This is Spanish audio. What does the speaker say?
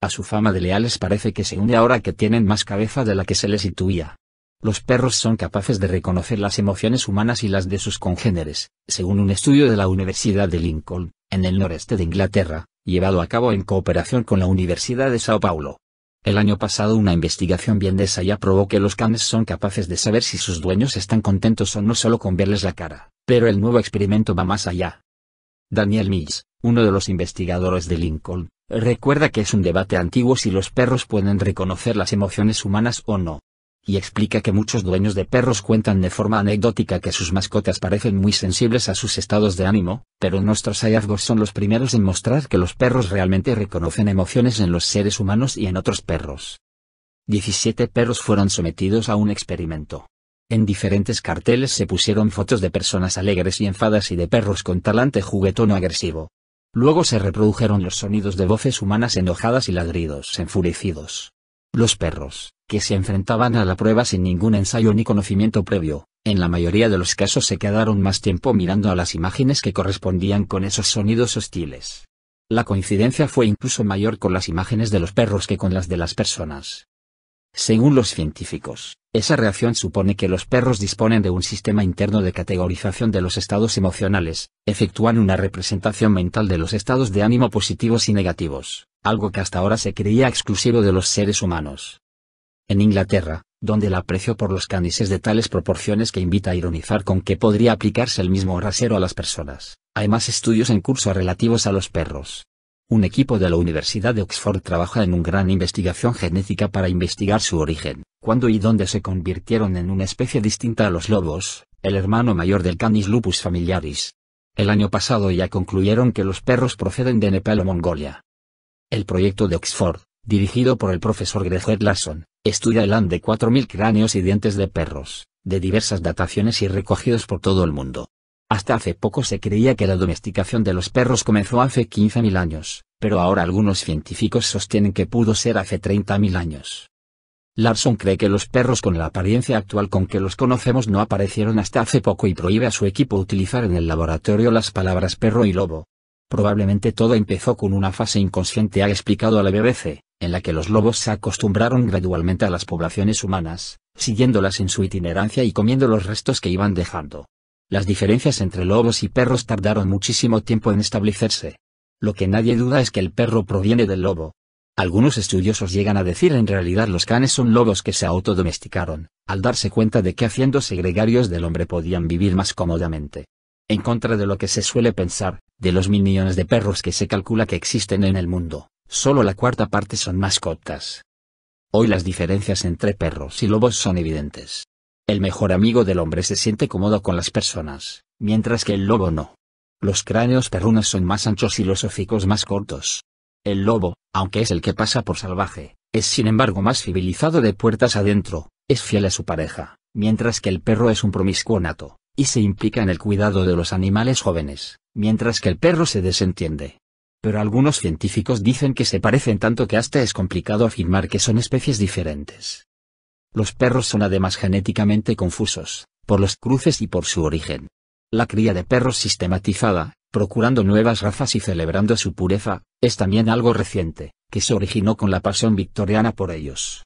A su fama de leales parece que se une ahora que tienen más cabeza de la que se les intuía. Los perros son capaces de reconocer las emociones humanas y las de sus congéneres, según un estudio de la Universidad de Lincoln, en el noreste de Inglaterra, llevado a cabo en cooperación con la Universidad de Sao Paulo. El año pasado una investigación bien ya probó que los canes son capaces de saber si sus dueños están contentos o no solo con verles la cara, pero el nuevo experimento va más allá. Daniel Mills, uno de los investigadores de Lincoln, Recuerda que es un debate antiguo si los perros pueden reconocer las emociones humanas o no. Y explica que muchos dueños de perros cuentan de forma anecdótica que sus mascotas parecen muy sensibles a sus estados de ánimo, pero nuestros hallazgos son los primeros en mostrar que los perros realmente reconocen emociones en los seres humanos y en otros perros. 17 perros fueron sometidos a un experimento. En diferentes carteles se pusieron fotos de personas alegres y enfadas y de perros con talante juguetón o agresivo. Luego se reprodujeron los sonidos de voces humanas enojadas y ladridos enfurecidos. Los perros, que se enfrentaban a la prueba sin ningún ensayo ni conocimiento previo, en la mayoría de los casos se quedaron más tiempo mirando a las imágenes que correspondían con esos sonidos hostiles. La coincidencia fue incluso mayor con las imágenes de los perros que con las de las personas. Según los científicos, esa reacción supone que los perros disponen de un sistema interno de categorización de los estados emocionales, efectúan una representación mental de los estados de ánimo positivos y negativos, algo que hasta ahora se creía exclusivo de los seres humanos. En Inglaterra, donde el aprecio por los canis es de tales proporciones que invita a ironizar con que podría aplicarse el mismo rasero a las personas, hay más estudios en curso relativos a los perros, un equipo de la Universidad de Oxford trabaja en una gran investigación genética para investigar su origen, cuándo y dónde se convirtieron en una especie distinta a los lobos, el hermano mayor del Canis lupus familiaris. El año pasado ya concluyeron que los perros proceden de Nepal o Mongolia. El proyecto de Oxford, dirigido por el profesor Greg Larson, estudia el AN de 4.000 cráneos y dientes de perros, de diversas dataciones y recogidos por todo el mundo. Hasta hace poco se creía que la domesticación de los perros comenzó hace 15.000 años, pero ahora algunos científicos sostienen que pudo ser hace 30.000 años. Larson cree que los perros con la apariencia actual con que los conocemos no aparecieron hasta hace poco y prohíbe a su equipo utilizar en el laboratorio las palabras perro y lobo. Probablemente todo empezó con una fase inconsciente ha explicado a la BBC, en la que los lobos se acostumbraron gradualmente a las poblaciones humanas, siguiéndolas en su itinerancia y comiendo los restos que iban dejando. Las diferencias entre lobos y perros tardaron muchísimo tiempo en establecerse. Lo que nadie duda es que el perro proviene del lobo. Algunos estudiosos llegan a decir en realidad los canes son lobos que se autodomesticaron, al darse cuenta de que haciéndose gregarios del hombre podían vivir más cómodamente. En contra de lo que se suele pensar, de los mil millones de perros que se calcula que existen en el mundo, solo la cuarta parte son mascotas. Hoy las diferencias entre perros y lobos son evidentes. El mejor amigo del hombre se siente cómodo con las personas, mientras que el lobo no. Los cráneos perrunos son más anchos y los hocicos más cortos. El lobo, aunque es el que pasa por salvaje, es sin embargo más civilizado de puertas adentro, es fiel a su pareja, mientras que el perro es un promiscuo y se implica en el cuidado de los animales jóvenes, mientras que el perro se desentiende. Pero algunos científicos dicen que se parecen tanto que hasta es complicado afirmar que son especies diferentes. Los perros son además genéticamente confusos, por los cruces y por su origen. La cría de perros sistematizada, procurando nuevas razas y celebrando su pureza, es también algo reciente, que se originó con la pasión victoriana por ellos.